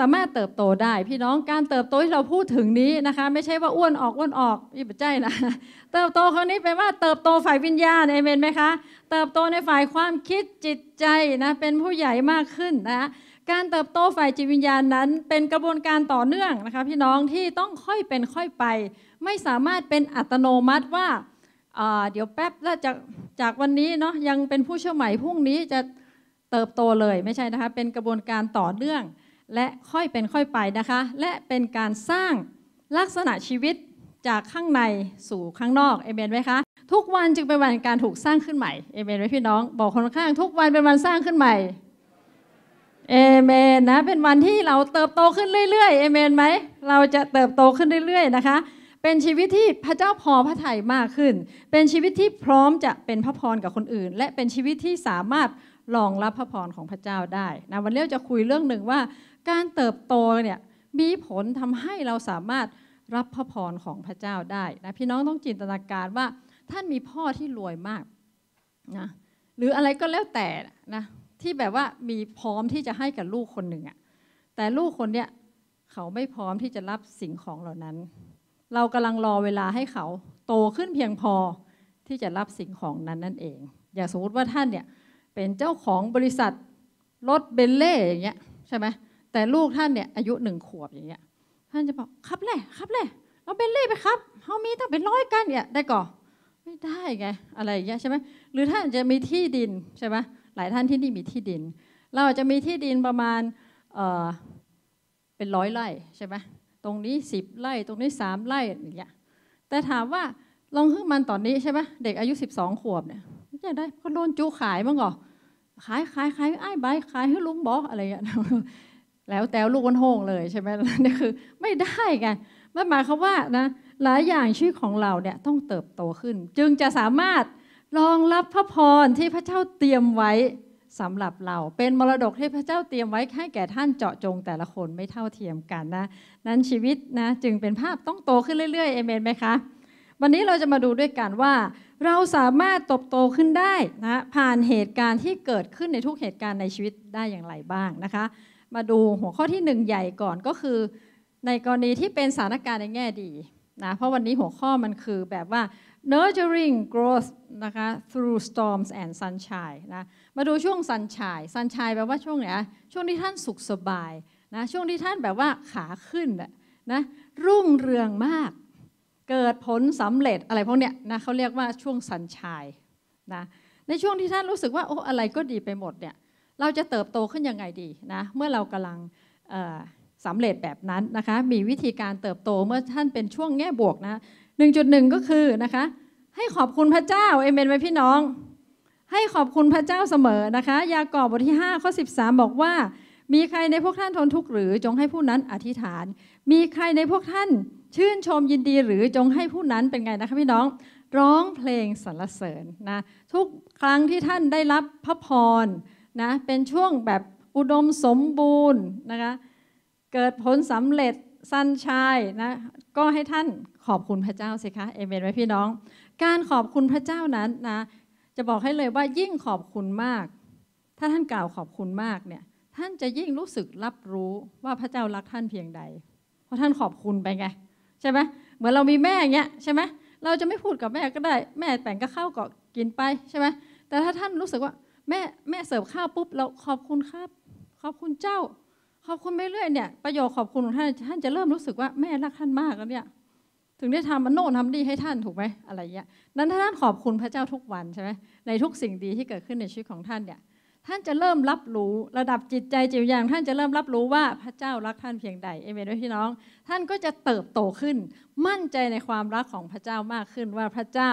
สามารถเติบโตได้ พี่น้องการเติบโตที่เราพูดถึงนี้นะคะ ไม่ใช่ว่าอ้วนออกอ้วนออกนี่ไม่ใชนะเติบโตครั้งนี้แปลว่าเติบโตฝ่ายวิญญาณเอเมนไหมคะเติบโตในฝ่ายความคิดจิตใจนะเป็นผู้ใหญ่มากขึ้นนะการเติบโตฝ่ายจิตวิญญาณนั้น เป็นกระบวนการต่อเนื่องนะคะพี่น้องที่ต้องค่อยเป็นค่อยไป ไม่สามารถเป็นอัตโนมัติว่าเดี๋ยวแป๊บแล้วจากจากวันนี้เนาะยังเป็นผู้เชื่อใหม่พรุ่งนี้จะเติบโตเลยไม่ใช่นะคะเป็นกระบวนการต่อเนื่องและค่อยเป็นค่อยไปนะคะ และเป็นการสร้างลักษณะชีวิตจากข้างในสู่ข้างนอกเอเมนไหมคะทุกวันจึงเป็นวันการถูกสร้างขึ้นใหม่เอเมนไหมพี่น้อง บอกคนข้าง ทุกวันเป็นวันสร้างขึ้นใหม่เอเมนนะเป็นวันที่เราเติบโตขึ้นเรื่อยๆเอเมนไหมเราจะเติบโตขึ้นเรื่อยๆนะคะ เป็นชีวิตที่พระเจ้าพอพระทัยมากขึ้น เป็นชีวิตที่พร้อมจะเป็นพระพรกับคนอื่น และเป็นชีวิตที่สามารถรองรับพระพรของพระเจ้าได้นะวันเลี้ยวจะคุยเรื่องหนึ่งว่าการเติบโตเนี่ยมีผลทำให้เราสามารถรับพระพรของพระเจ้าได้นะพี่น้องต้องจินตนาการว่าท่านมีพ่อที่รวยมากนะหรืออะไรก็แล้วแต่นะที่แบบว่ามีพร้อมที่จะให้กับลูกคนหนึ่งอะแต่ลูกคนเนี้ยเขาไม่พร้อมที่จะรับสิ่งของเหล่านั้น เรากำลังรอเวลาให้เขาโตขึ้นเพียงพอที่จะรับสิ่งของนั้นนั่นเอง อย่างสมมติว่าท่านเนี่ยเป็นเจ้าของบริษัทรถเบนเล่อย่างเงี้ยใช่ไหมแต่ลูกท่านเนี่ยอายุหนึ่งขวบอย่างเงี้ยท่านจะบอกครับแหละครับแหละเอาเบนเล่ไปครับเขามีตั้งเป็นร้อยกันเนี่ยได้ก่อไม่ได้ไงอะไรอย่างเงี้ยใช่ไหมหรือท่านจะมีที่ดินใช่ไหมหลายท่านที่นี่มีที่ดิน เราจะมีที่ดินประมาณเออเป็นร้อยไร่ใช่ไหมตรงนี้สิบไร่ ตรงนี้สามไร่อย่างเงี้ยแต่ถามว่าลองขึ้นมันตอนนี้ใช่ไหมเด็กอายุสิบสองขวบเนี่ยไม่ใช่ได้เขาโดนจูขายมั้งก่อขายขายขายไอ้ใบขายให้ลุงบอกอะไรอย่างเงี้ยแล้วแต่ลูกคันโฮงเลยใช่ไหมนี่คือ ไม่ได้ไงมันหมายความว่านะหลายอย่างชีวิตของเราเนี่ยต้องเติบโตขึ้น จึงจะสามารถรองรับพระพรที่พระเจ้าเตรียมไว้สำหรับเราเป็นมรดกที่พระเจ้าเตรียมไว้ให้แก่ท่านเจาะจงแต่ละคนไม่เท่าเทียมกันนะ นั้นชีวิตนะจึงเป็นภาพต้องโตขึ้นเรื่อย ๆเอเมนไหมคะวันนี้เราจะมาดูด้วยกันว่าเราสามารถตบโตขึ้นได้นะผ่านเหตุการณ์ที่เกิดขึ้นในทุกเหตุการณ์ในชีวิตได้อย่างไรบ้างนะคะมาดูหัวข้อที่หนึ่งใหญ่ก่อนก็คือในกรณีที่เป็นสถานการณ์ในแง่ดีนะเพราะวันนี้หัวข้อมันคือแบบว่า nurturing growth นะคะ through storms and sunshine นะมาดูช่วง sunshine sunshine แปลว่าช่วงไหนช่วงที่ท่านสุขสบายนะช่วงที่ท่านแบบว่าขาขึ้นนะรุ่งเรืองมาก เกิดผลสำเร็จ อะไรพวกเนี้ยนะเขาเรียกว่าช่วง sunshine นะในช่วงที่ท่านรู้สึกว่าโอ้อะไรก็ดีไปหมดเนี่ยเราจะเติบโตขึ้นยังไงดีนะ เมื่อเรากำลังสำเร็จแบบนั้นนะคะ มีวิธีการเติบโตเมื่อท่านเป็นช่วงแง่บวกนะ1.1 ก็คือนะคะ ให้ขอบคุณพระเจ้าเอเมนไหมพี่น้อง ให้ขอบคุณพระเจ้าเสมอนะคะ ยากอบบทที่5ข้อ13 บอกว่า มีใครในพวกท่านทนทุกข์หรือจงให้ผู้นั้นอธิษฐาน มีใครในพวกท่านชื่นชมยินดีหรือจงให้ผู้นั้นเป็นไงนะคะพี่น้อง ร้องเพลงสรรเสริญนะ ทุกครั้งที่ท่านได้รับพระพรนะเป็นช่วงแบบอุดมสมบูรณ์นะคะเกิดผลสำเร็จสั้นชายนะก็ให้ท่านขอบคุณพระเจ้าสิคะเอเมนไหมพี่น้อง การขอบคุณพระเจ้านั้นนะจะบอกให้เลยว่ายิ่งขอบคุณมาก ถ้าท่านกล่าวขอบคุณมากเนี่ยท่านจะยิ่งรู้สึกรับรู้ว่าพระเจ้ารักท่านเพียงใดเพราะท่านขอบคุณไปไงใช่ไหมเหมือนเรามีแม่เงี้ยใช่ไหมเราจะไม่พูดกับแม่ก็ได้ แม่แต่งก็เข้าก็กินไปใช่ไหมแต่ถ้าท่านรู้สึกว่าแม่แม่เสิร์ฟข้าวปุ๊บเราขอบคุณครับ ขอบคุณเจ้า ขอบคุณไปเรื่อยเนี่ย ประโยชน์ขอบคุณท่าน ท่านจะเริ่มรู้สึกว่าแม่รักท่านมากแล้วเนี่ยถึงได้ทำมันโน่นทำดีให้ท่านถูกไหมอะไรเงี้ยนั้นถ้าท่านขอบคุณพระเจ้าทุกวันใช่ไหมในทุกสิ่งดีที่เกิดขึ้นในชีวิตของท่านเนี่ยท่านจะเริ่มรับรู้ระดับจิตใจจิตวิญญาณท่านจะเริ่มรับรู้ว่าพระเจ้ารักท่านเพียงใดเอเมนด้วยพี่น้อง ท่านก็จะเติบโตขึ้น มั่นใจในความรักของพระเจ้ามากขึ้นว่าพระเจ้า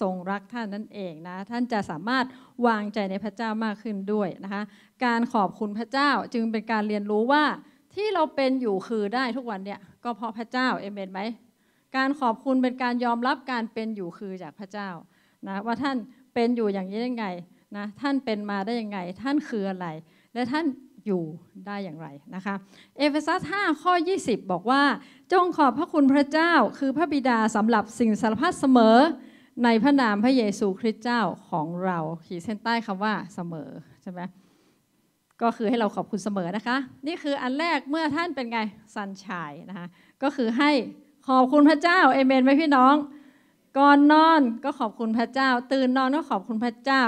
ทรงรักท่านนั่นเองนะ ท่านจะสามารถวางใจในพระเจ้ามากขึ้นด้วยนะคะการขอบคุณพระเจ้าจึงเป็นการเรียนรู้ว่าที่เราเป็นอยู่คือได้ทุกวันเนี่ยก็เพราะพระเจ้าเอเมนไหม การขอบคุณเป็นการยอมรับการเป็นอยู่คือจากพระเจ้านะว่าท่านเป็นอยู่อย่างนี้ยังไงนะท่านเป็นมาได้ยังไงท่านคืออะไร และท่านอยู่ได้อย่างไรนะคะเอเฟซัส5ข้อ 20 บอกว่า จงขอบพระคุณพระเจ้าคือพระบิดาสำหรับสิ่งสารพัดเสมอในพระนามพระเยซูคริสต์เจ้าของเราขีดเส้นใต้คำว่าเสมอใช่ไหมก็คือให้เราขอบคุณเสมอนะคะ นี่คืออันแรกเมื่อท่านเป็นไงสันชายนะคะก็คือให้ขอบคุณพระเจ้าเอเมนไหมพี่น้อง ก่อนนอนก็ขอบคุณพระเจ้า ตื่นนอนก็ขอบคุณพระเจ้า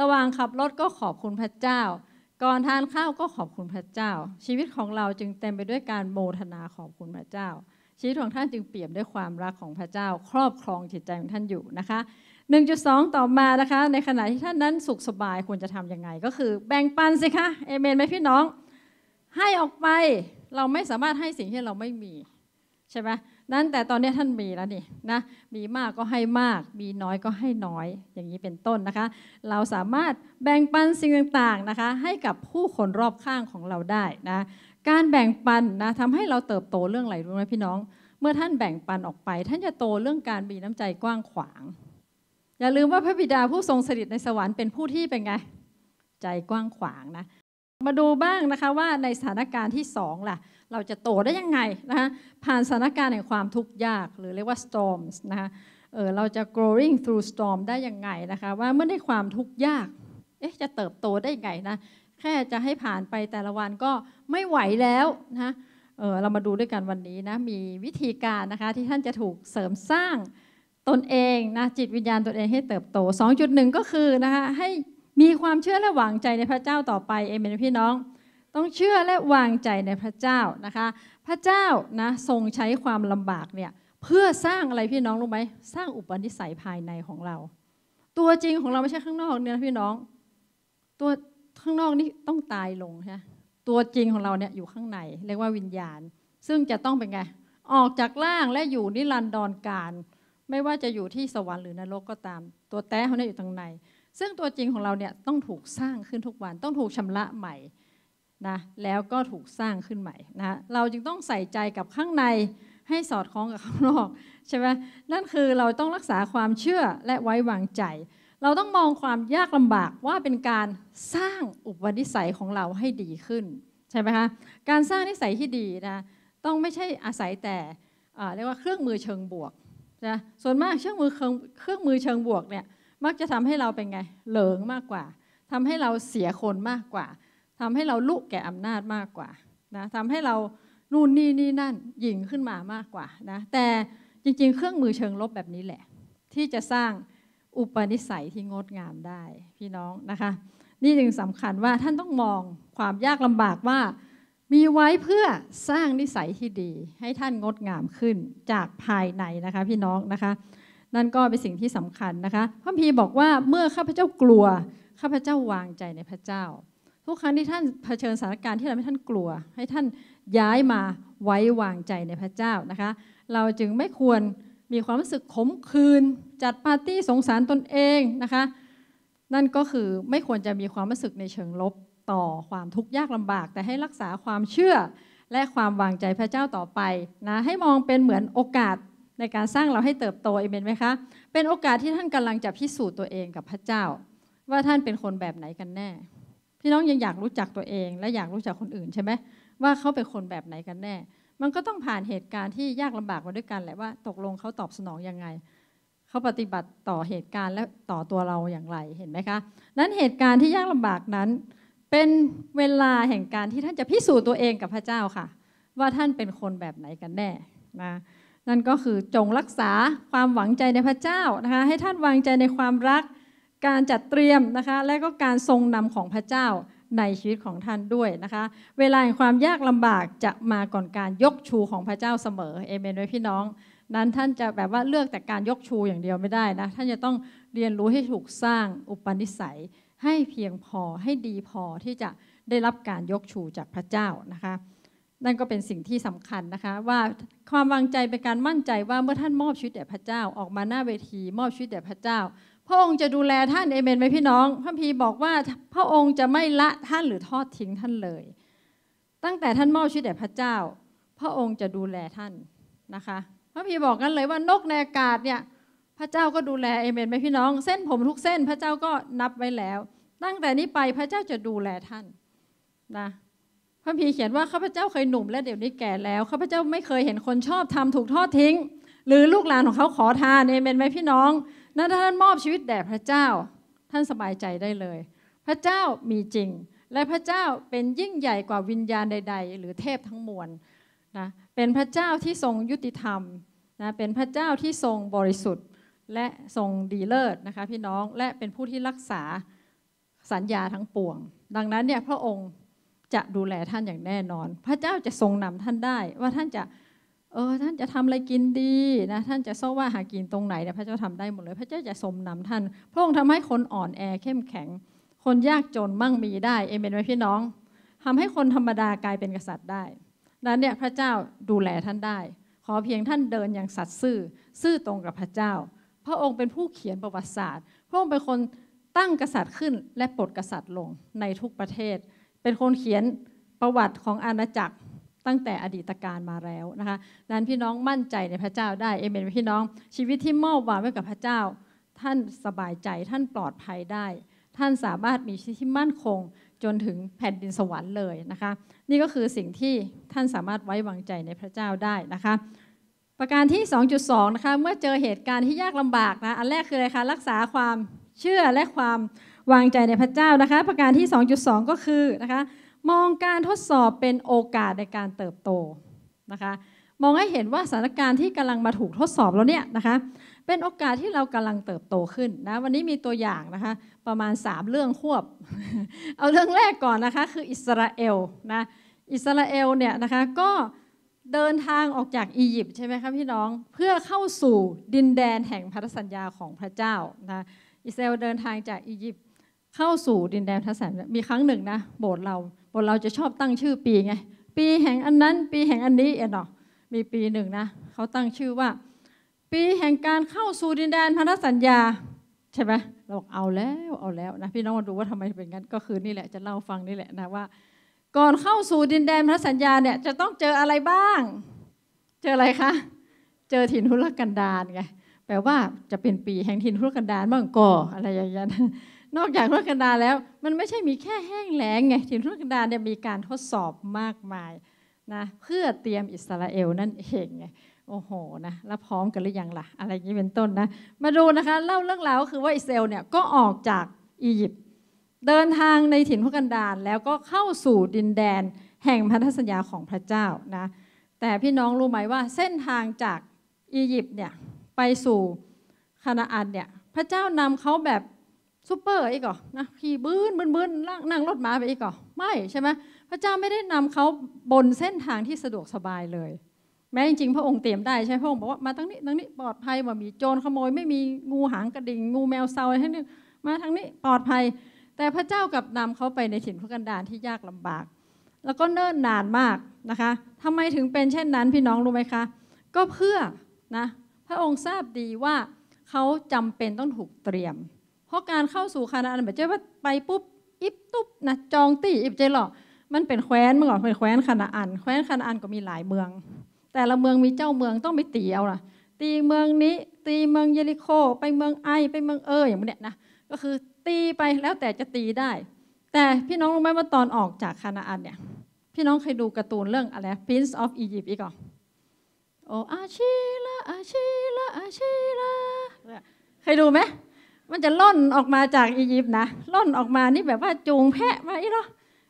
ระหว่างขับรถก็ขอบคุณพระเจ้า ก่อนทานข้าวก็ขอบคุณพระเจ้า ชีวิตของเราจึงเต็มไปด้วยการโมทนาขอบคุณพระเจ้าชีวิตของท่านจึงเปี่ยมด้วยความรักของพระเจ้าครอบครองจิตใจของท่านอยู่นะคะ 1.2 ต่อมานะคะ ในขณะที่ท่านนั้นสุขสบายควรจะทำยังไงก็คือแบ่งปันสิคะเอเมนไหมพี่น้อง ให้ออกไปเราไม่สามารถให้สิ่งที่เราไม่มี ใช่ไหมนั้นแต่ตอนนี้ท่านมีแล้วนี่นะมีมากก็ให้มาก มีน้อยก็ให้น้อย อย่างนี้เป็นต้นนะคะ เราสามารถแบ่งปันสิ่งต่าง ๆนะคะ ให้กับผู้คนรอบข้างของเราได้นะการแบ่งปันนะทำให้เราเติบโตเรื่องอะไรรู้ไหมพี่น้อง เมื่อท่านแบ่งปันออกไป ท่านจะโตเรื่องการมีน้ำใจกว้างขวางอย่าลืมว่าพระบิดาผู้ทรงสถิตในสวรรค์เป็นผู้ที่เป็นไง ใจกว้างขวางนะ มาดูบ้างนะคะว่าในสถานการณ์ที่สองล่ะเราจะโตได้ยังไงนะคะผ่านสถานการณ์แห่งความทุกข์ยากหรือเรียกว่า storms นะคะเออเราจะ growing through storm ได้ยังไงนะคะ ว่าเมื่อได้ความทุกข์ยากเอ๊ะจะเติบโตได้ยังไงนะแค่จะให้ผ่านไปแต่ละวันก็ไม่ไหวแล้วนะเออเรามาดูด้วยกันวันนี้นะ มีวิธีการนะคะที่ท่านจะถูกเสริมสร้างตนเองนะจิตวิญญาณตนเองให้เติบโต 2.1 ก็คือนะคะให้มีความเชื่อและหวังใจในพระเจ้าต่อไปเอเมนพี่น้อง ต้องเชื่อและวางใจในพระเจ้านะคะพระเจ้านะทรงใช้ความลำบากเนี่ยเพื่อสร้างอะไรพี่น้องรู้ไหมสร้างอุปนิสัยภายในของเรา ตัวจริงของเราไม่ใช่ข้างนอกเนี่ยพี่น้องตัวข้างนอกนี่ต้องตายลงใช่ตัวจริงของเราเนี่ยอยู่ข้างในเรียกว่าวิญญาณ ซึ่งจะต้องเป็นไงออกจากร่างและอยู่นิรันดรการ ไม่ว่าจะอยู่ที่สวรรค์หรือนรกก็ตาม ตัวแต้เขาเนี่ยอยู่ตรงใน ซึ่งตัวจริงของเราเนี่ยต้องถูกสร้างขึ้นทุกวันต้องถูกชำระใหม่นะแล้วก็ถูกสร้างขึ้นใหม่นะเราจึงต้องใส่ใจกับข้างในให้สอดคล้องกับข้างนอกใช่ไหมนั่นคือเราต้องรักษาความเชื่อและไว้วางใจเราต้องมองความยากลำบากว่าเป็นการสร้างอุปนิสัยของเราให้ดีขึ้นใช่ไหมคะการสร้างนิสัยที่ดีนะต้องไม่ใช่อาศัยแต่เรียกว่าเครื่องมือเชิงบวกนะส่วนมากเครื่องมือเครื่องมือเชิงบวกเนี่ยมักจะทำให้เราเป็นไงเหลิงมากกว่า ทำให้เราเสียคนมากกว่า ทำให้เราลุกแก่อำนาจมากกว่านะทำให้เรานู่นนี่นี่นั่นยิงขึ้นมามากกว่านะแต่จริงๆเครื่องมือเชิงลบแบบนี้แหละ ที่จะสร้างอุปนิสัยที่งดงามได้พี่น้องนะคะ นี่จึงสำคัญว่าท่านต้องมองความยากลำบากว่ามีไว้เพื่อสร้างนิสัยที่ดี ให้ท่านงดงามขึ้นจากภายในนะคะพี่น้องนะคะ นั่นก็เป็นสิ่งที่สำคัญนะคะ พระพีบอกว่าเมื่อข้าพเจ้ากลัวข้าพเจ้าวางใจในพระเจ้าทุกครั้งที่ท่านเผชิญสถานการณ์ที่ทำให้ท่านกลัว ให้ท่านย้ายมาไว้วางใจในพระเจ้านะคะ เราจึงไม่ควรมีความรู้สึกขมขื่นจัดปาร์ตี้สงสารตนเองนะคะ นั่นก็คือไม่ควรจะมีความรู้สึกในเชิงลบต่อความทุกข์ยากลำบาก แต่ให้รักษาความเชื่อ และความวางใจพระเจ้าต่อไปนะให้มองเป็นเหมือนโอกาสในการสร้างเราให้เติบโตเอเมนไหมคะเป็นโอกาสที่ท่านกำลังจะพิสูจน์ตัวเองกับพระเจ้า ว่าท่านเป็นคนแบบไหนกันแน่พี่น้องยังอยากรู้จักตัวเอง และอยากรู้จักคนอื่นใช่ไหมว่าเขาเป็นคนแบบไหนกันแน่มันก็ต้องผ่านเหตุการณ์ที่ยากลำบากมาด้วยกันแหละว่าตกลงเขาตอบสนองยังไงเขาปฏิบัติต่อเหตุการณ์และต่อตัวเราอย่างไรเห็นไหมคะนั้นเหตุการณ์ที่ยากลำบากนั้นเป็นเวลาแห่งการที่ท่านจะพิสูจน์ตัวเองกับพระเจ้าค่ะ ว่าท่านเป็นคนแบบไหนกันแน่นะนั่นก็คือจงรักษาความหวังใจในพระเจ้านะคะให้ท่านวางใจในความรัก การจัดเตรียมนะคะและก็การทรงนำของพระเจ้าในชีวิตของท่านด้วยนะคะ เวลาแห่งความยากลำบากจะมาก่อนการยกชูของพระเจ้าเสมอเอเมนไว้พี่น้อง นั้นท่านจะแบบว่าเลือกแต่การยกชูอย่างเดียวไม่ได้นะท่านจะต้องเรียนรู้ให้ถูกสร้างอุปนิสัยให้เพียงพอให้ดีพอที่จะได้รับการยกชูจากพระเจ้านะคะ นั่นก็เป็นสิ่งที่สำคัญนะคะ ว่าความวางใจเป็นการมั่นใจว่าเมื่อท่านมอบชีวิตแด่พระเจ้าออกมาหน้าเวทีมอบชีวิตแด่พระเจ้าพระองค์จะดูแลท่านเอเมนไหมพี่น้อง พระพีบอกว่าพระองค์จะไม่ละท่านหรือทอดทิ้งท่านเลย ตั้งแต่ท่านมอบชีวิตแด่พระเจ้า พระองค์จะดูแลท่านนะคะ พระพีบอกกันเลยว่านกในอากาศเนี่ยพระเจ้าก็ดูแลเอเมนไหมพี่น้อง เส้นผมทุกเส้นพระเจ้าก็นับไว้แล้ว ตั้งแต่นี้ไปพระเจ้าจะดูแลท่านนะ พระพีเขียนว่าข้าพเจ้าเคยหนุ่ม และเดี๋ยวนี้แก่แล้วข้าพเจ้าไม่เคยเห็นคนชอบทำถูกทอดทิ้ง หรือลูกหลานของเขาขอทานเอเมนไหมพี่น้องนั้นถ้าท่านมอบชีวิตแด่พระเจ้าท่านสบายใจได้เลย พระเจ้ามีจริงและพระเจ้าเป็นยิ่งใหญ่กว่าวิญญาณใด ๆ หรือเทพทั้งมวลนะเป็นพระเจ้าที่ทรงยุติธรรมนะเป็นพระเจ้าที่ทรงบริสุทธิ์และทรงดีเลิศนะคะพี่น้องและเป็นผู้ที่รักษาสัญญาทั้งปวง ดังนั้นเนี่ยพระองค์จะดูแลท่านอย่างแน่นอน พระเจ้าจะทรงนำท่านได้ ว่าท่านจะเออท่านจะทำอะไรกินดีนะท่านจะเศร้าว่าหากินตรงไหนเนี่ยพระเจ้าทำได้หมดเลย พระเจ้าจะสมนำท่านพระองค์ทำให้คนอ่อนแอเข้มแข็ง คนยากจนมั่งมีได้ เอเมนไหมพี่น้อง ทำให้คนธรรมดากลายเป็นกษัตริย์ได้ นั้นเนี่ยพระเจ้าดูแลท่านได้ ขอเพียงท่านเดินอย่างสัตย์ซื่อซื่อตรงกับพระเจ้า พระองค์เป็นผู้เขียนประวัติศาสตร์พระองค์เป็นคนตั้งกษัตริย์ขึ้น และปลดกษัตริย์ลงในทุกประเทศ เป็นคนเขียนประวัติของอาณาจักรตั้งแต่อดีตการมาแล้วนะคะนั้นพี่น้องมั่นใจในพระเจ้าได้เอเมนพี่น้อง ชีวิตที่มอบวางไว้กับพระเจ้า ท่านสบายใจท่านปลอดภัยได้ ท่านสามารถมีชีวิตที่มั่นคง จนถึงแผ่นดินสวรรค์เลยนะคะ นี่ก็คือสิ่งที่ท่านสามารถไว้วางใจในพระเจ้าได้นะคะ ประการที่ 2.2นะคะเมื่อเจอเหตุการณ์ที่ยากลำบากนะอันแรกคืออะไรคะรักษาความเชื่อและความวางใจในพระเจ้านะคะ ประการที่ 2.2 ก็คือนะคะมองการทดสอบเป็นโอกาสในการเติบโตนะคะมองให้เห็นว่าสถานการณ์ที่กำลังมาถูกทดสอบแล้วเนี่ยนะคะเป็นโอกาสที่เรากำลังเติบโตขึ้นนะวันนี้มีตัวอย่างนะคะประมาณ 3 เรื่องควบเอาเรื่องแรกก่อนนะคะคืออิสราเอลนะอิสราเอลเนี่ยนะคะก็เดินทางออกจากอียิปต์ใช่ไหมครับพี่น้องเพื่อเข้าสู่ดินแดนแห่งพันธสัญญาของพระเจ้านะอิสราเอลเดินทางจากอียิปต์เข้าสู่ดินแดนพันธสัญญามีครั้งหนึ่งนะโบสถ์เราคนเราจะชอบตั้งชื่อปีไง ปีแห่งอันนั้น ปีแห่งอันนี้เอ็นอกมีปีหนึ่งนะเขาตั้งชื่อว่า ปีแห่งการเข้าสู่ดินแดนพันธสัญญาใช่ไหมเราบอกเอาแล้วเอาแล้วนะ พี่น้องมาดูว่าทำไมเป็นงั้นก็คือนี่แหละ จะเล่าฟังนี่แหละนะว่า ก่อนเข้าสู่ดินแดนพันธสัญญาเนี่ยจะต้องเจออะไรบ้าง เจออะไรคะเจอถิ่นทุรกันดารไงแปลว่าจะเป็นปีแห่งถิ่นทุรกันดารบ้างก่ออะไรอย่างเงี้ยนอกจากรวกันดาแล้ว มันไม่ใช่มีแค่แห้งแล้งไงที่นวกันดาเนี่ยมีการทดสอบมากมายนะเพื่อเตรียมอิสราเอลนั่นเองไงโอ้โหนะแล้วพร้อมกันหรือยังล่ะ อะไรอย่างนี้เป็นต้นนะมาดูนะคะเล่าเรื่องราวคือว่าอิสราเอลเนี่ยก็ออกจากอียิปต์เดินทางในถิ่นพวกกันดาลแล้วก็เข้าสู่ดินแดนแห่งพันธสัญญาของพระเจ้านะแต่พี่น้องรู้ไหมว่าเส้นทางจากอียิปต์เนี่ยไปสู่คานาอันเนี่ยพระเจ้านำเขาแบบซูเปอร์อีกเหรอนะขี่บื้นบื้นบื้นนั่งรถม้าไปอีกเหรอไม่ใช่ไหมพระเจ้าไม่ได้นำเขาบนเส้นทางที่สะดวกสบายเลย แม้จริงๆพระองค์เตรียมได้ใช่พระองค์บอกว่ามาทางนี้ทางนี้ปลอดภัยว่ามีโจรขโมยไม่มีงูหางกระดิ่งงูแมวเซาอะไรทั้งนี้มาทางนี้ปลอดภัยแต่พระเจ้ากับนำเขาไปในถิ่นพุกันดารที่ยากลำบาก แล้วก็เนิ่นนานมากนะคะ ทำไมถึงเป็นเช่นนั้นพี่น้องรู้ไหมคะ ก็เพื่อนะพระองค์ทราบดีว่าเขาจำเป็นต้องถูกเตรียมเพราะการเข้าสู่คานาอันแบบเจ้าว่าไปปุ๊บอิบตุ๊บนะจองตีอิบเจหรอมันเป็นแคว้นเมื่อก่อนเป็นแคว้นคานาอันแคว้นคานาอันก็มีหลายเมือง แต่ละเมืองมีเจ้าเมืองต้องไปตีเอาล่ะ ตีเมืองนี้ ตีเมืองเยริโคไปเมืองไอไปเมืองเอออย่างเนี้ยนะก็คือตีไปแล้วแต่จะตีได้ แต่พี่น้องรู้ไหมว่าตอนออกจากคานาอันเนี่ย พี่น้องเคยดูการ์ตูนเรื่องอะไร Prince of Egypt อีกอ่ะโออาชีละอาชีละอาชีละเคยดูไหมมันจะล่นออกมาจากอียิปต์นะ ล่นออกมา นี่แบบว่าจูงแพะมาอีหรอ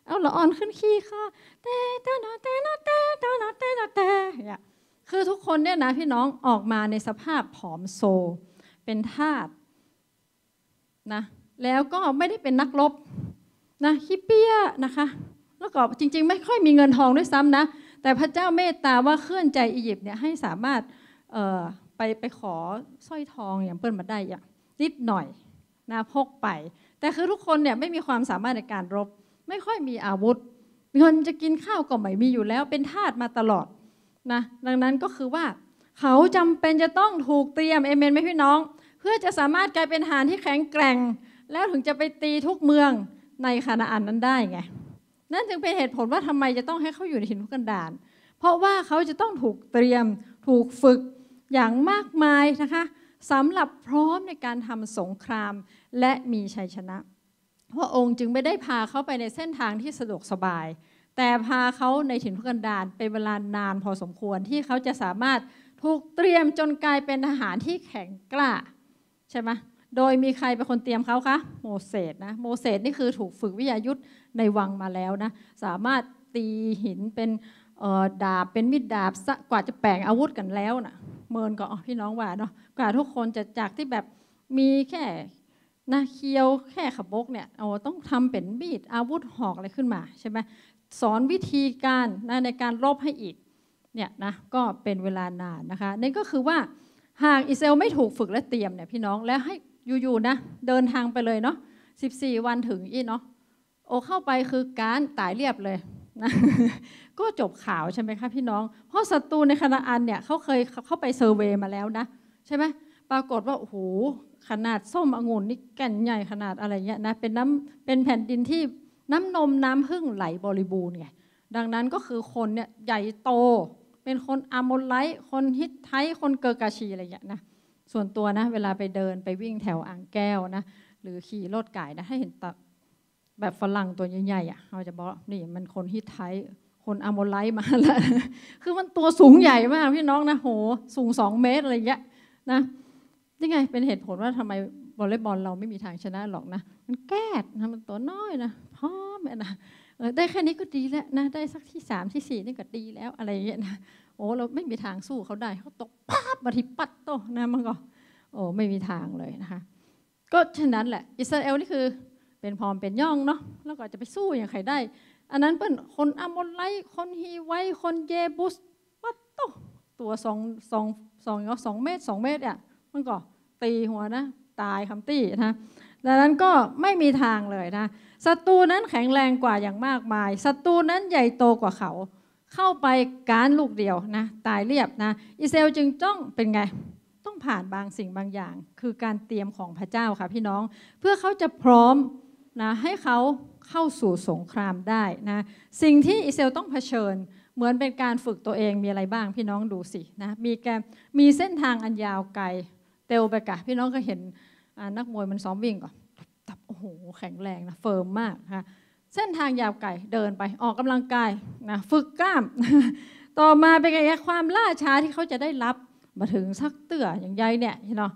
เอาละอ่อนขึ้นขี้ข้อเตะเต่นะเตะนอเตะเตะนอเตะนอเตะเนี่ยคือทุกคนเนี่ยนะพี่น้องออกมาในสภาพผอมโซ เป็นทาสนะแล้วก็ไม่ได้เป็นนักรบนะฮิปเปียนะคะแล้วก็จริง ๆ ไม่ค่อยมีเงินทองด้วยซ้ำนะ แต่พระเจ้าเมตตาว่าเคลื่อนใจอียิปต์เนี่ยให้สามารถไปไปขอสร้อยทองอย่างเปิ้ลมาได้อย่างนิดหน่อยนะพกไป แต่คือทุกคนเนี่ยไม่มีความสามารถในการรบ ไม่ค่อยมีอาวุธเงคนจะกินข้าวก็ไม่มีอยู่แล้ว เป็นทาสมาตลอดนะดังนั้นก็คือว่า เขาจำเป็นจะต้องถูกเตรียมเอเมนไหมพี่น้อง เพื่อจะสามารถกลายเป็นทหารที่แข็งแกร่งแล้วถึงจะไปตีทุกเมืองในคานาอันนั้นได้ไงนั่นจึงเป็นเหตุผลว่าทำไมจะต้องให้เขาอยู่ในหินทุกันดาน เพราะว่าเขาจะต้องถูกเตรียมถูกฝึกอย่างมากมายนะคะสำหรับพร้อมในการทำสงครามและมีชัยชนะพระองค์จึงไม่ได้พาเขาไปในเส้นทางที่สะดวกสบาย แต่พาเขาในถิ่นทุกันดารเป็นเวลานานพอสมควรที่เขาจะสามารถถูกเตรียมจนกลายเป็นทหารที่แข็งกล้าใช่ไหมโดยมีใครเป็นคนเตรียมเขาคะโมเสสนะโมเสสนี่คือถูกฝึกวิทยายุทธในวังมาแล้วนะสามารถตีหินเป็นดาบเป็นมิดดาบกว่าจะแปลงอาวุธกันแล้วนะเมินก็พี่น้องว่าเนาะกว่าทุกคนจะจากที่แบบมีแค่นะเคียวแค่ขบกเนี่ยโอ้ต้องทำเป็นบีดอาวุธหอกอะไรขึ้นมาใช่ไหมสอนวิธีการนะในการรบให้อีกเนี่ยนะก็เป็นเวลานานนะคะนี่ก็คือว่าหากอิสราเอลไม่ถูกฝึกและเตรียมเนี่ยพี่น้องแล้วให้อยู่ๆนะเดินทางไปเลยเนาะ14 วันถึงอีเนาะโอเข้าไปคือการตายเรียบเลยนะก็จบข่าวใช่ไหมคะพี่น้อง เพราะศัตรูในคณะอันเนี่ยเขาเคยเข้าไปเซอร์เวย์มาแล้วนะ ใช่ไหมปรากฏว่าโอ้โหขนาดส้มองุ่นนี่แก่นใหญ่ขนาดอะไรเงี้ยนะเป็นน้ำเป็นแผ่นดินที่น้ำนมน้ำพึ่งไหลบริบูรณ์ไงดังนั้นก็คือคนเนี่ยใหญ่โต เป็นคนอามอลไลท์คนฮิตไทคนเกอร์กาชีอะไรอย่างนี้นะส่วนตัวนะเวลาไปเดินไปวิ่งแถวอ่างแก้วนะหรือขี่รถไก่นะให้เห็นตแบบฝรั่งตัวใหญ่ๆอ่ะเขาจะบอกนี่มันคนฮิตไทย คนอโมไลมาแล้วคือมันตัวสูงใหญ่มากพี่น้องนะโห สูงสองเมตรอะไรเงี้ยนะนี่ไงเป็นเหตุผลว่าทำไมวอลเลย์บอลเราไม่มีทางชนะหรอกนะ มันแก้นะมันตัวน้อยนะพร้อมนะเออได้แค่นี้ก็ดีแล้วนะ ได้สักที่สามที่สี่นี่ก็ดีแล้วอะไรเงี้ยนะ โอ้ เราไม่มีทางสู้เขาได้เขาตกปัาบมาทิปัตโตนะ มันก็ โอ้ไม่มีทางเลยนะคะ ก็ฉะนั้นแหละอิสราเอลนี่คือเป็นพร้อมเป็นย่องเนาะ แล้วก็จะไปสู้อย่างใครได้ อันนั้นเป็นคนอมอนไลคนฮีไวคนเยบุสปัตโตตัวสองสองสองเสองเมตรสองเมตรอ่ะมันก็ตีหัวนะ ตายคำตีนะดังนั้นก็ไม่มีทางเลยนะศัตรูนั้นแข็งแรงกว่าอย่างมากมายศัตรูนั้นใหญ่โตกว่าเขา เข้าไปการลูกเดียวนะ ตายเรียบนะอิเซลจึงต้องเป็นไงต้องผ่านบางสิ่งบางอย่าง คือการเตรียมของพระเจ้าค่ะพี่น้อง เพื่อเขาจะพร้อมนะให้เขาเข้าสู่สงครามได้นะ สิ่งที่อิสราเอลต้องเผชิญเหมือนเป็นการฝึกตัวเองมีอะไรบ้างพี่น้องดูสินะมีแกมีเส้นทางอันยาวไกลเตลไปกะพี่น้องก็เห็นนักมวยมันซ้อมวิ่งก่อนตับโอ้โหแข็งแรงนะเฟิร์มมากนะเส้นทางยาวไกลเดินไปออกกำลังกายนะฝึกกล้าม ต่อมาเป็นไงความล่าช้าที่เขาจะได้รับ มาถึงสักเตื่ออย่างใหญ่เนี่ยพี่น้อง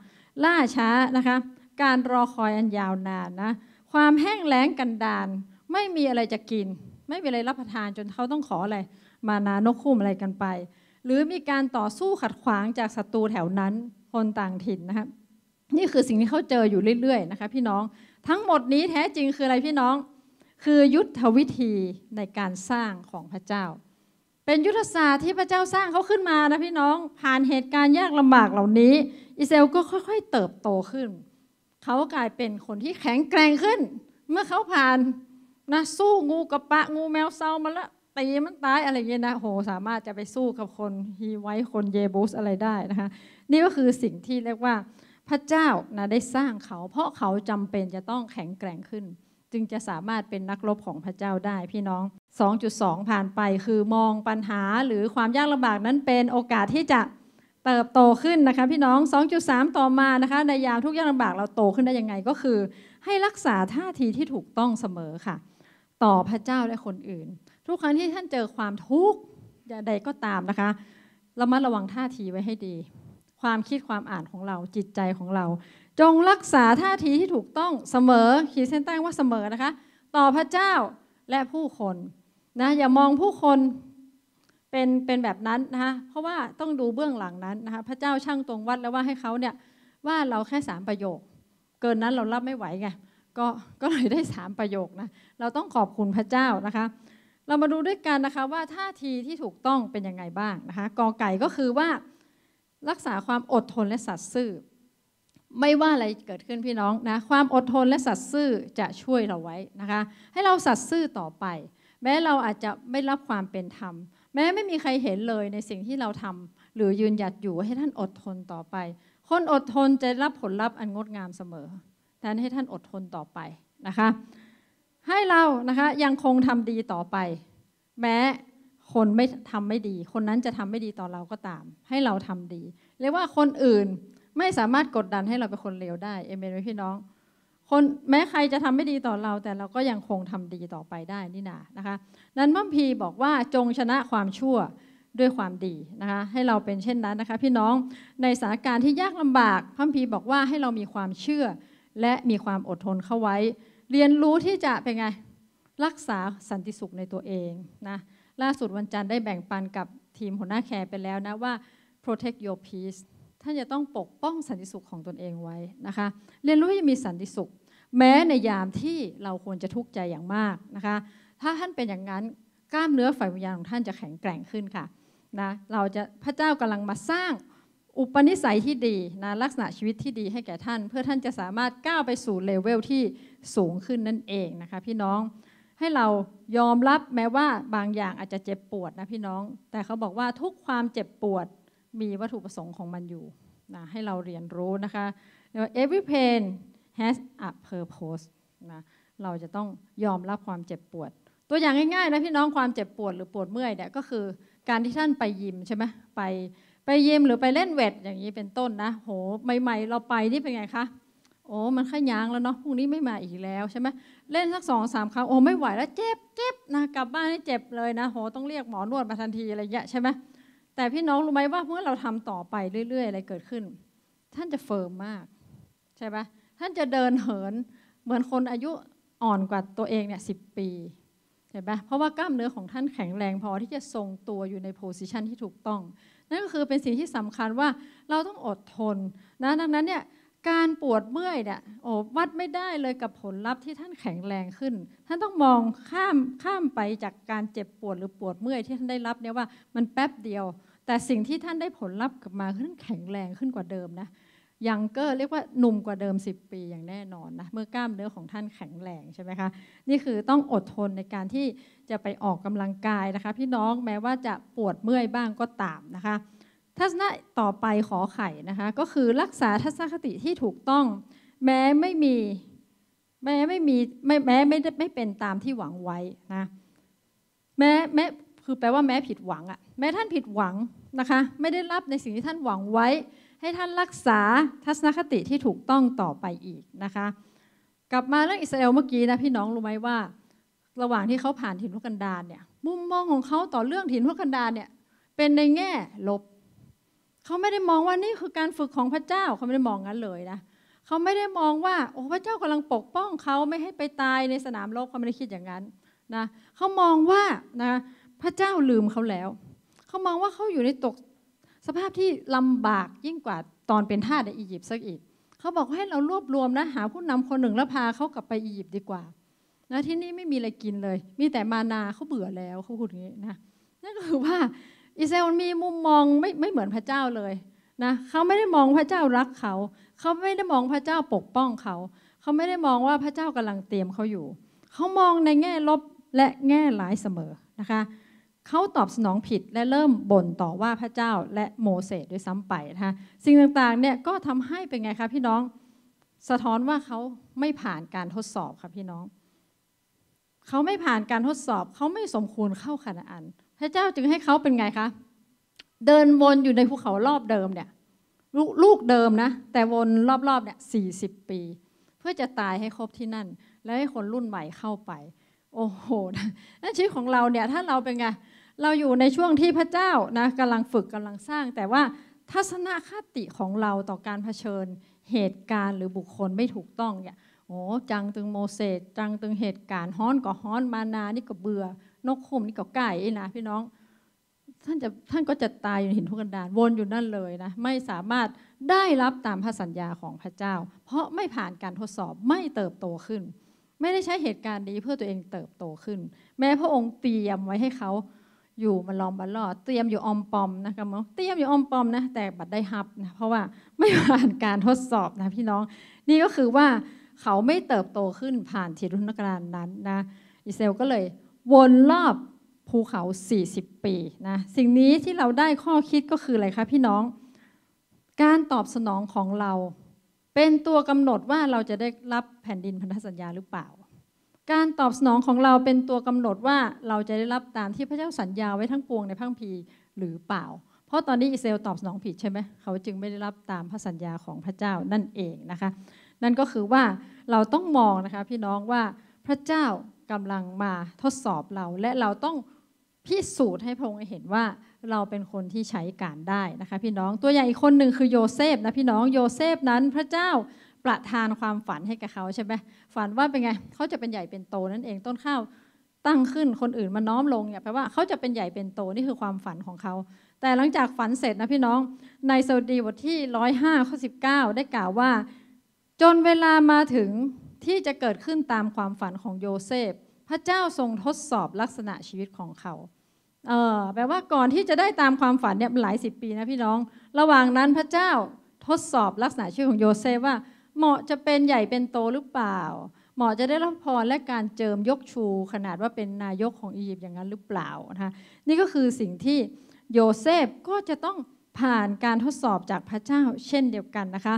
ล่าช้านะคะ การรอคอยอันยาวนานนะความแห้งแล้งกันดานไม่มีอะไรจะกิน ไม่มีอะไรรับประทานจนเขาต้องขออะไร มานานกคุ้มอะไรกันไป หรือมีการต่อสู้ขัดขวางจากศัตรูแถวนั้น คนต่างถิ่นนะครับนี่คือสิ่งที่เขาเจออยู่เรื่อย ๆ นะคะพี่น้องทั้งหมดนี้แท้จริงคืออะไรพี่น้อง คือยุทธวิธีในการสร้างของพระเจ้า เป็นยุทธศาสตร์ที่พระเจ้าสร้างเขาขึ้นมานะพี่น้อง ผ่านเหตุการณ์ยากลำบากเหล่านี้อิสราเอลก็ค่อยๆ เติบโตขึ้นเขากลายเป็นคนที่แข็งแกร่งขึ้น เมื่อเขาผ่านนะสู้งูกระปะงูแมวเซามาแล้วตีมันตายอะไรเงี้ยนะโห สามารถจะไปสู้กับคนฮีไว้คนเยบูสอะไรได้นะคะนี่ก็คือสิ่งที่เรียกว่าพระเจ้านะได้สร้างเขา เพราะเขาจำเป็นจะต้องแข็งแกร่งขึ้น จึงจะสามารถเป็นนักรบของพระเจ้าได้พี่น้อง 2.2 ผ่านไป คือมองปัญหาหรือความยากลำบากนั้นเป็นโอกาสที่จะเติบโตขึ้นนะคะ พี่น้อง 2.3 ต่อมานะคะ ในยามทุกยากลำบากเราโตขึ้นได้ยังไงก็คือ ให้รักษาท่าทีที่ถูกต้องเสมอค่ะ ต่อพระเจ้าและคนอื่น ทุกครั้งที่ท่านเจอความทุกข์ใดก็ตามนะคะเรามัดระวังท่าทีไว้ให้ดี ความคิดความอ่านของเราจิตใจของเรา จงรักษาท่าทีที่ถูกต้องเสมอขีดเส้นใต้ว่าเสมอนะคะ ต่อพระเจ้าและผู้คนนะอย่ามองผู้คนเป็นเป็นแบบนั้นนะคะ เพราะว่าต้องดูเบื้องหลังนั้นนะคะ พระเจ้าช่างตรงวัดแล้วว่าให้เขาเนี่ยว่าเราแค่สามประโยค เกินนั้นเรารับไม่ไหวไง ก็ก็เลยได้สามประโยคนะ เราต้องขอบคุณพระเจ้านะคะ เรามาดูด้วยกันนะคะว่าท่าทีที่ถูกต้องเป็นยังไงบ้างนะคะ กอไก่ก็คือว่า รักษาความอดทนและสัตย์ซื่อ ไม่ว่าอะไรเกิดขึ้นพี่น้องนะ ความอดทนและสัตย์ซื่อจะช่วยเราไว้นะคะ ให้เราสัตย์ซื่อต่อไป แม้เราอาจจะไม่รับความเป็นธรรมแม้ไม่มีใครเห็นเลยในสิ่งที่เราทำหรือยืนหยัดอยู่ให้ท่านอดทนต่อไป คนอดทนจะรับผลลัพธ์อันงดงามเสมอแทนให้ท่านอดทนต่อไปนะคะ ให้เรานะคะยังคงทำดีต่อไป แม้คนไม่ทำไม่ดี คนนั้นจะทำไม่ดีต่อเราก็ตาม ให้เราทำดี เรียกว่าคนอื่นไม่สามารถกดดันให้เราเป็นคนเลวได้ เอเมนไหมพี่น้องคนแม้ใครจะทำไม่ดีต่อเรา แต่เราก็ยังคงทำดีต่อไปได้นี่นานะคะนั้นมัมพีบอกว่าจงชนะความชั่วด้วยความดีนะคะให้เราเป็นเช่นนั้นนะคะพี่น้องในสถานการณ์ที่ยากลำบากพัมพีบอกว่าให้เรามีความเชื่อ และมีความอดทนเข้าไว้ เรียนรู้ที่จะเป็นไงรักษาสันติสุขในตัวเองนะล่าสุดวันจันทร์ได้แบ่งปันกับทีมหัวหน้าแคร์ไปแล้วนะว่า protect your peace ท่านจะต้องปกป้องสันติสุขของตนเองไว้นะคะเรียนรู้ที่จะมีสันติสุขแม้ในยามที่เราควรจะทุกข์ใจอย่างมากนะคะ ถ้าท่านเป็นอย่างนั้นกล้ามเนื้อฝ่ายวิญญาณของท่านจะแข็งแกร่งขึ้นค่ะนะ เราจะพระเจ้ากำลังมาสร้างอุปนิสัยที่ดีนะลักษณะชีวิตที่ดีให้แก่ท่าน เพื่อท่านจะสามารถก้าวไปสู่เลเวลที่สูงขึ้นนั่นเองนะคะพี่น้องให้เรายอมรับแม้ว่าบางอย่างอาจจะเจ็บปวดนะพี่น้องแต่เขาบอกว่าทุกความเจ็บปวดมีวัตถุประสงค์ของมันอยู่นะให้เราเรียนรู้นะคะ every pain has a purpose นะเราจะต้องยอมรับความเจ็บปวด ตัวอย่างง่ายๆนะพี่น้องความเจ็บปวดหรือปวดเมื่อยเนี่ยก็คือการที่ท่านไปยิมใช่ไหมไปไปยิมหรือไปเล่นเวทอย่างนี้เป็นต้นนะโหใหม่ ๆ เราไปนี่เป็นไงคะโอ้มันขยางแล้วเนาะพรุ่งนี้ไม่มาอีกแล้วใช่ไหมเล่นสักสองสามครั้งโอ้ไม่ไหวแล้วเจ็บเจ็บนะ กลับบ้านนี่เจ็บเลยนะโหต้องเรียกหมอนวดมาทันทีอะไรเงี้ยใช่ไหมแต่พี่น้องรู้ไหมว่าเมื่อเราทำต่อไปเรื่อยๆอะไรเกิดขึ้น ท่านจะเฟิร์มมาก ใช่ไหมท่านจะเดินเหินเหมือนคนอายุอ่อนกว่าตัวเองเนี่ยสิปีเห็นไหมเพราะว่ากล้ามเนื้อของท่านแข็งแรงพอที่จะทรงตัวอยู่ในโพสิชันที่ถูกต้อง นั่นก็คือเป็นสิ่งที่สำคัญว่าเราต้องอดทนนะดังนั้นเนี่ยการปวดเมื่อยเนี่ยโอ้วัดไม่ได้เลยกับผลลัพธ์ที่ท่านแข็งแรงขึ้น ท่านต้องมองข้ามข้ามไปจากการเจ็บปวดหรือปวดเมื่อยที่ท่านได้รับเนี่ยว่ามันแป๊บเดียว แต่สิ่งที่ท่านได้ผลลัพธ์กลับมาท่านแข็งแรงขึ้นกว่าเดิมนะยังเกอร์เรียกว่าหนุ่มกว่าเดิม 10 ปีอย่างแน่นอนนะเมื่อกล้ามเนื้อของท่านแข็งแรงใช่ไหมคะนี่คือต้องอดทนในการที่จะไปออกกำลังกายนะคะ พี่น้องแม้ว่าจะปวดเมื่อยบ้างก็ตามนะคะ ทัศนะต่อไปขอไข่นะคะก็คือรักษาทัศนคติที่ถูกต้อง แม้ไม่มีแม้ไม่มีมแม้ไม่ได้ไม่เป็นตามที่หวังไว้นะแม้แม้คือแปลว่าแม้ผิดหวังอะแม้ท่านผิดหวังนะคะ ไม่ได้รับในสิ่งที่ท่านหวังไว้ให้ท่านรักษาทัศนคติที่ถูกต้องต่อไปอีกนะคะ กลับมาเรื่องอิสราเอลเมื่อกี้นะพี่น้องรู้ไหมว่า ระหว่างที่เขาผ่านถิ่นทุกันดารเนี่ย มุมมองของเขาต่อเรื่องถิ่นทุกันดารเนี่ย เป็นในแง่ลบเขาไม่ได้มองว่านี่คือการฝึกของพระเจ้าเขาไม่ได้มองงั้นเลยนะเขาไม่ได้มองว่าโอ้พระเจ้ากำลังปกป้องเขาไม่ให้ไปตายในสนามรบเขาไม่ได้คิดอย่างนั้นนะเขามองว่านะพระเจ้าลืมเขาแล้วเขามองว่าเขาอยู่ในตกสภาพที่ลำบากยิ่งกว่าตอนเป็นทาสในอียิปต์ซะอีก เขาบอกให้เรารวบรวมนะหาผู้นำคนหนึ่งแล้วพาเขากลับไปอียิปต์ดีกว่านะที่นี่ไม่มีอะไรกินเลย มีแต่มานาเขาเบื่อแล้วเขาพูดอย่างนี้นะ นั่นก็คือว่า อิสราเอลมีมุมมองไม่ไม่เหมือนพระเจ้าเลยนะเขาไม่ได้มองพระเจ้ารักเขา เขาไม่ได้มองพระเจ้าปกป้องเขา เขาไม่ได้มองว่าพระเจ้ากำลังเตรียมเขาอยู่ เขามองในแง่ลบและแง่หลายเสมอนะคะเขาตอบสนองผิดและเริ่มบ่นต่อว่าพระเจ้าและโมเสสด้วยซ้ำไปนะคะสิ่งต่างๆเนี่ยก็ทำให้เป็นไงคะพี่น้องสะท้อนว่าเขาไม่ผ่านการทดสอบค่ะพี่น้อง เขาไม่ผ่านการทดสอบเขาไม่สมควรเข้าคณะอัน พระเจ้าจึงให้เขาเป็นไงคะเดินวนอยู่ในภูเขารอบเดิมเนี่ยลลูกเดิมนะแต่วนรอบๆ เนี่ยสี่สิบปี เพื่อจะตายให้ครบที่นั่น แล้วให้คนรุ่นใหม่เข้าไปโอ้โหนั่นชีวิตของเราเนี่ย ถ้าเราเป็นไงเราอยู่ในช่วงที่พระเจ้านะกำลังฝึกกำลังสร้าง แต่ว่าทัศนคติของเราต่อการเผชิญ เหตุการณ์หรือบุคคลไม่ถูกต้องเนี่ยโอ้จังตึงโมเสสจังตึงเหตุการณ์ฮ้อนก็ฮ้อนมานานี่ก็เบื่อ นกคุม นี่ก็ไก่นะ พี่น้อง ท่านจะท่านก็จะตายอยู่เหินทุกันดาน วนอยู่นั่นเลยนะ ไม่สามารถได้รับตามพระสัญญาของพระเจ้า เพราะไม่ผ่านการทดสอบไม่เติบโตขึ้น ไม่ได้ใช้เหตุการณ์นี้เพื่อตัวเองเติบโตขึ้น แม้พระองค์เตรียมไว้ให้เขาอยู่มาลองบัลลอดเตรียมอยู่อมปอมนะคะมเตรียมอยู่อมปอมนะแต่บัดได้ฮับนะเพราะว่าไม่ผ่านการทดสอบนะพี่น้อง นี่ก็คือว่าเขาไม่เติบโตขึ้นผ่านทิรุณกรานนั้นนะอิเซลก็เลยวนรอบภูเขา 40 ปีนะสิ่งนี้ที่เราได้ข้อคิดก็คืออะไรคะพี่น้อง การตอบสนองของเราเป็นตัวกำหนดว่าเราจะได้รับแผ่นดินพันธสัญญาหรือเปล่าการตอบสนองของเราเป็นตัวกำหนดว่าเราจะได้รับตามที่พระเจ้าสัญญาไว้ทั้งปวงในพังพีหรือเปล่า เพราะตอนนี้อิสราเอลตอบสนองผิดใช่ไหมเขาจึงไม่ได้รับตามพระสัญญาของพระเจ้านั่นเองนะคะ นั่นก็คือว่าเราต้องมองนะคะพี่น้องว่าพระเจ้ากำลังมาทดสอบเราและเราต้องพิสูจน์ให้พระองค์เห็นว่าเราเป็นคนที่ใช้การได้นะคะพี่น้องตัวอย่างอีกคนหนึ่งคือโยเซฟนะพี่น้องโยเซฟนั้น พระเจ้าประทานความฝันให้กับเขาใช่ไหมฝันว่าเป็นไงเขาจะเป็นใหญ่เป็นโตนั่นเองต้นข้าวตั้งขึ้นคนอื่นมาน้อมลงเนี่ยแปลว่าเขาจะเป็นใหญ่เป็นโตนี่คือความฝันของเขา แต่หลังจากฝันเสร็จนะพี่น้องในสดีบทที่ร้อยห้าข้อสิได้กล่าวว่า จนเวลามาถึงที่จะเกิดขึ้นตามความฝันของโยเซฟพระเจ้าทรงทดสอบลักษณะชีวิตของเขาเออแปลว่าก่อนที่จะได้ตามความฝันเนี่ยหลายสิบปีนะพี่น้อง ระหว่างนั้นพระเจ้าทดสอบลักษณะชีวิตของโยเซฟว่าเหมาะจะเป็นใหญ่เป็นโตหรือเปล่า เหมาะจะได้รับพรและการเจิมยกชูขนาดว่าเป็นนายกของอียิปต์อย่างนั้นหรือเปล่านะคะนี่ก็คือสิ่งที่โยเซฟก็จะต้องผ่านการทดสอบจากพระเจ้าเช่นเดียวกันนะคะ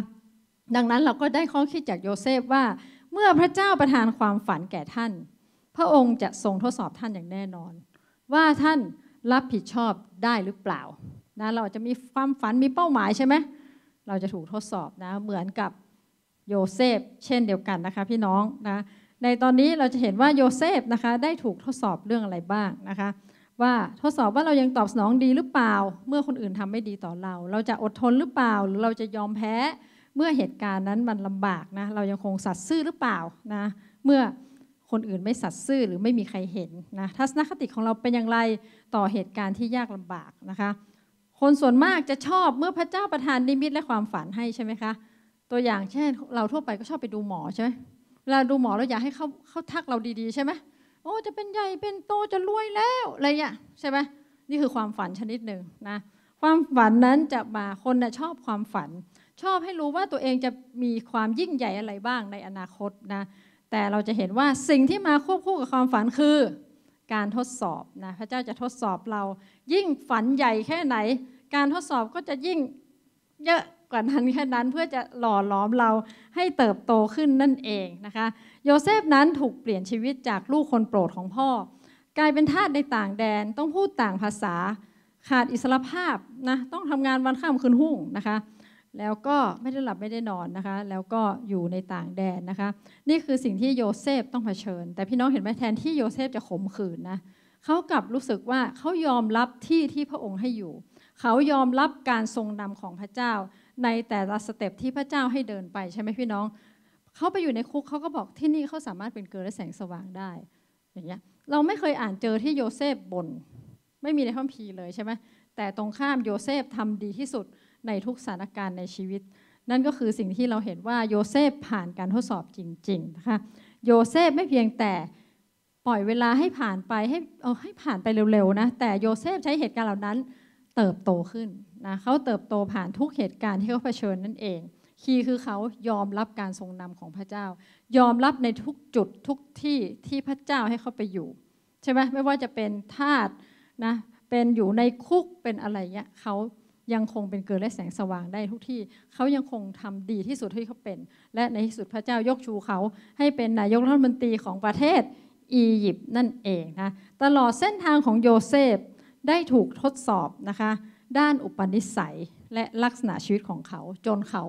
ดังนั้นเราก็ได้ข้อคิดจากโยเซฟว่า เมื่อพระเจ้าประทานความฝันแก่ท่าน พระองค์จะทรงทดสอบท่านอย่างแน่นอน ว่าท่านรับผิดชอบได้หรือเปล่านะเราจะมีความฝันมีเป้าหมายใช่ไหมเราจะถูกทดสอบนะ เหมือนกับโยเซฟเช่นเดียวกันนะคะพี่น้องนะในตอนนี้เราจะเห็นว่าโยเซฟนะคะได้ถูกทดสอบเรื่องอะไรบ้างนะคะ ว่าทดสอบว่าเรายังตอบสนองดีหรือเปล่า เมื่อคนอื่นทำไม่ดีต่อเรา เราจะอดทนหรือเปล่า หรือเราจะยอมแพ้เมื่อเหตุการณ์นั้นมันลำบากนะเรายังคงสัตย์ซื่อหรือเปล่านะเมื่อคนอื่นไม่สัตย์ซื่อหรือไม่มีใครเห็นนะทัศนคติของเราเป็นอย่างไรต่อเหตุการณ์ที่ยากลำบากนะคะ คนส่วนมากจะชอบเมื่อพระเจ้าประทานนิมิตและความฝันให้ใช่ไหมคะตัวอย่างเช่นเราทั่วไปก็ชอบไปดูหมอใช่ไหมเวลาดูหมอเราอยากให้เขาเขาทักเราดีๆใช่ไหมโอ้ จะเป็นใหญ่เป็นโตจะรวยแล้วอะไรอย่างเงี้ยใช่ไหมนี่คือความฝันชนิดหนึ่งนะ ความฝันนั้นจะมาคนนะชอบความฝัน ชอบให้รู้ว่าตัวเองจะมีความยิ่งใหญ่อะไรบ้างในอนาคตนะแต่เราจะเห็นว่าสิ่งที่มาควบคู่กับความฝันคือ การทดสอบนะพระเจ้าจะทดสอบเรายิ่งฝันใหญ่แค่ไหน การทดสอบก็จะยิ่งเยอะกว่านั้นแค่นั้นเพื่อจะหล่อหลอมเราให้เติบโตขึ้นนั่นเองนะคะโยเซฟนั้นถูกเปลี่ยนชีวิตจากลูกคนโปรดของพ่อ กลายเป็นทาสในต่างแดนต้องพูดต่างภาษา ขาดอิสรภาพนะต้องทำงานวันข้ามคืนหุ่งนะคะ แล้วก็ไม่ได้หลับไม่ได้นอนนะคะ แล้วก็อยู่ในต่างแดนนะคะนี่คือสิ่งที่โยเซฟต้องเผชิญ แต่พี่น้องเห็นไหมแทนที่โยเซฟจะขมขื่นนะเขากลับรู้สึกว่าเขายอมรับที่ที่พระองค์ให้อยู่เขายอมรับการทรงนำของพระเจ้าในแต่ละสเต็ปที่พระเจ้าให้เดินไปใช่ไหมพี่น้องเขาไปอยู่ในคุกเขาก็บอกที่นี่เขาสามารถเป็นเกลือและแสงสว่างได้อย่างเงี้ยเราไม่เคยอ่านเจอที่โยเซฟบน่นไม่มีในคัมภีร์เลยใช่ไหมแต่ตรงข้ามโยเซฟทำดีที่สุดในทุกสถานการณ์ในชีวิตนั่นก็คือสิ่งที่เราเห็นว่าโยเซฟผ่านการทดสอบจริงๆนะคะโยเซฟไม่เพียงแต่ปล่อยเวลาให้ผ่านไปให้เอาให้ผ่านไปเร็วๆนะแต่โยเซฟใช้เหตุการณ์เหล่านั้นเติบโตขึ้นนะเขาเติบโตผ่านทุกเหตุการณ์ที่เขาเผชิญนั่นเองคีย์คือเขายอมรับการทรงนำของพระเจ้า ยอมรับในทุกจุดทุกที่ที่พระเจ้าให้เขาไปอยู่ใช่ไหมไม่ว่าจะเป็นทาสนะเป็นอยู่ในคุกเป็นอะไรเงี้ยเขายังคงเป็นเกิดและแสงสว่างได้ทุกที่เขายังคงทำดีที่สุดที่เขาเป็น และในที่สุดพระเจ้ายกชูเขาให้เป็นนายกรัฐมนตรีของประเทศอียิปต์นั่นเองนะตลอดเส้นทางของโยเซฟได้ถูกทดสอบนะคะด้านอุปนิสัยและลักษณะชีวิตของเขาจนเขา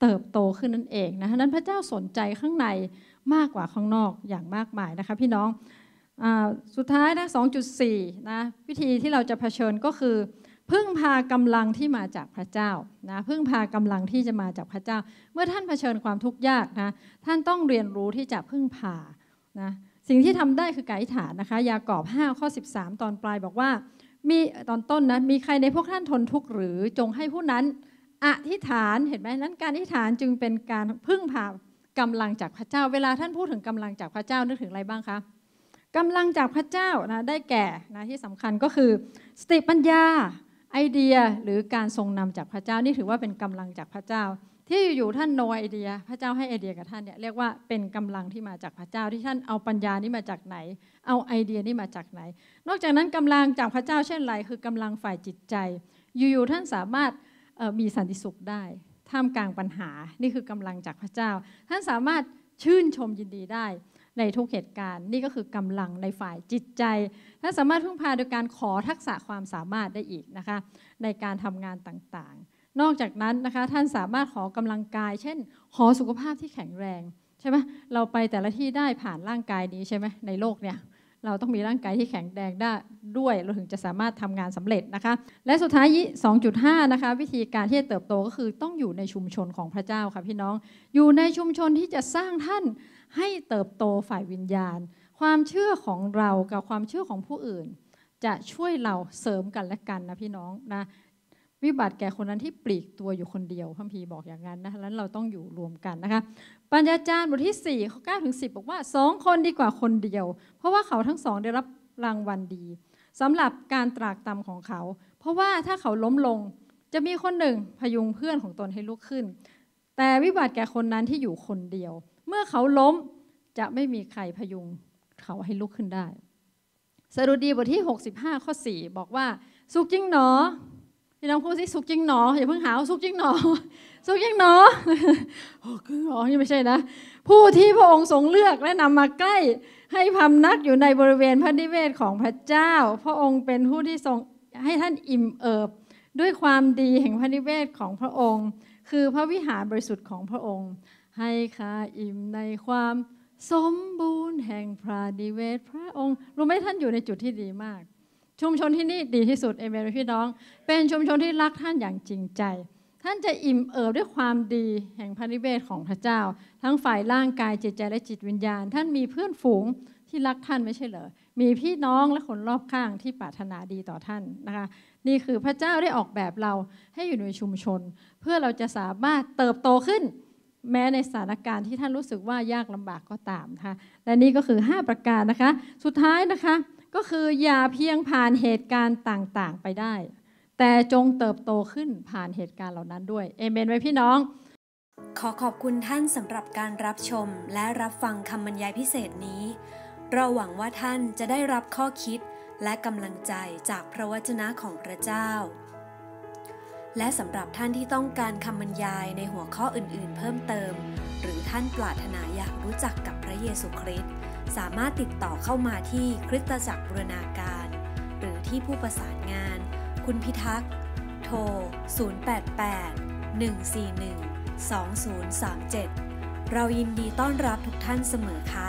เติบโตขึ้นนั่นเองนะคะนั้นพระเจ้าสนใจข้างในมากกว่าข้างนอกอย่างมากมายนะคะพี่น้องอสุดท้ายนะ2.4นะวิธีที่เราจะะเผชิญก็คือ พึ่งพากำลังที่มาจากพระเจ้านะพึ่งพากำลังที่จะมาจากพระเจ้า เมื่อท่านเผชิญความทุกข์ยากนะท่านต้องเรียนรู้ที่จะพึ่งพานะสิ่งที่ทำได้คือไกด์ฐานนะคะยากอบ5ข้อ13ตอนปลายบอกว่ามีตอนต้นนะมีใครในพวกท่านทนทุกข์หรือจงให้ผู้นั้นอธิษฐานเห็นไหมนั้น การอธิษฐานจึงเป็นการพึ่งพากำลังจากพระเจ้าเวลาท่านพูดถึงกำลังจากพระเจ้านึกถึงอะไรบ้างคะกำลังจากพระเจ้านะได้แก่นะที่สำคัญก็คือ สติปัญญา ไอเดียหรือการทรงนำจากพระเจ้านี่ถือว่าเป็นกำลังจากพระเจ้าที่อยู่ท่านโนไอเดียพระเจ้าให้ไอเดียกับท่านเนี่ยเรียกว่าเป็นกำลังที่มาจากพระเจ้าที่ท่านเอาปัญญานี่มาจากไหน เอาไอเดียนี่มาจากไหน นอกจากนั้นกำลังจากพระเจ้าเช่นไร คือกำลังฝ่ายจิตใจอยู่ๆท่านสามารถมีสันติสุขได้ท่ามกลางปัญหานี่คือกำลังจากพระเจ้า ท่านสามารถชื่นชมยินดีได้ในทุกเหตุการณ์นี่ก็คือกำลังในฝ่ายจิตใจท่านสามารถพึ่งพาโดยการขอทักษะความสามารถได้อีกนะคะในการทำงานต่างๆนอกจากนั้นนะคะท่านสามารถขอกำลังกาย เช่นขอสุขภาพที่แข็งแรงใช่ไหมเราไปแต่ละที่ได้ผ่านร่างกายนี้ใช่ไหมในโลกเนี่ย เราต้องมีร่างกายที่แข็งแรงได้ด้วยเราถึงจะสามารถทำงานสำเร็จนะคะ และสุดท้าย2.5นะคะวิธีการที่จะเติบโตก็คือต้องอยู่ในชุมชนของพระเจ้าค่ะพี่น้อง อยู่ในชุมชนที่จะสร้างท่านให้เติบโตฝ่ายวิญญาณ ความเชื่อของเรากับความเชื่อของผู้อื่น จะช่วยเราเสริมกันและกันนะพี่น้องนะวิบัติแก่คนนั้นที่ปลีกตัวอยู่คนเดียวพระพีบอกอย่างนั้นนะคะแล้วเราต้องอยู่รวมกันนะคะปัญญาจารย์บทที่4ี่ข้อเก้าถึงสิบอกว่าสองคนดีกว่าคนเดียว เพราะว่าเขาทั้งสองได้รับรางวัลดี สำหรับการตรากตำของเขา เพราะว่าถ้าเขาล้มลงจะมีคนหนึ่งพยุงเพื่อนของตนให้ลุกขึ้น แต่วิบัติแก่คนนั้นที่อยู่คนเดียว เมื่อเขาล้มจะไม่มีใครพยุงเขาให้ลุกขึ้นได้สรุดีบทที่ 65 ข้อ 4 บอกว่าสุขจริงหนอี่น้องพูดสิสุกยิ่งหนออย่าเพิ่งหาสุกยิ่งหนอสุกยิ่งหนอโอ้คือหนอนี่ไม่ใช่นะ ผู้ที่พระองค์ทรงเลือกและนำมาใกล้ให้พำนักอยู่ในบริเวณพระนิเวศของพระเจ้า พระองค์เป็นผู้ที่ทรงให้ท่านอิ่มเอิบ ด้วยความดีแห่งพระนิเวศของพระองค์ คือพระวิหารบริสุทธิ์ของพระองค์ ให้ข้าอิ่มในความสมบูรณ์แห่งพระนิเวศพระองค์รู้ไหมท่านอยู่ในจุดที่ดีมากชุมชนที่นี่ดีที่สุดเอเมนพี่น้อง เป็นชุมชนที่รักท่านอย่างจริงใจ ท่านจะอิ่มเอิบด้วยความดีแห่งพระนิเวศของพระเจ้า ทั้งฝ่ายร่างกายจิตใจและจิตวิญญาณ ท่านมีเพื่อนฝูงที่รักท่านไม่ใช่เหรอมีพี่น้องและคนรอบข้างที่ปรารถนาดีต่อท่านนะคะ นี่คือพระเจ้าได้ออกแบบเราให้อยู่ในชุมชน เพื่อเราจะสามารถเติบโตขึ้น แม้ในสถานการณ์ที่ท่านรู้สึกว่ายากลำบากก็ตามนะคะและนี่ก็คือ 5 ประการนะคะ สุดท้ายนะคะก็คืออย่าเพียงผ่านเหตุการณ์ต่างๆไปได้ แต่จงเติบโตขึ้นผ่านเหตุการณ์เหล่านั้นด้วยเอเมนไหมพี่น้อง ขอขอบคุณท่านสำหรับการรับชมและรับฟังคำบรรยายพิเศษนี้เราหวังว่าท่านจะได้รับข้อคิดและกำลังใจจากพระวจนะของพระเจ้า และสำหรับท่านที่ต้องการคำบรรยายในหัวข้ออื่นๆเพิ่มเติม หรือท่านปรารถนาอยากรู้จักกับพระเยซูคริสต์สามารถติดต่อเข้ามาที่คริสตจักรบูรณาการ หรือที่ผู้ประสานงานคุณพิทักษ์ โทร 088 141 2037 เรายินดีต้อนรับทุกท่านเสมอค่ะ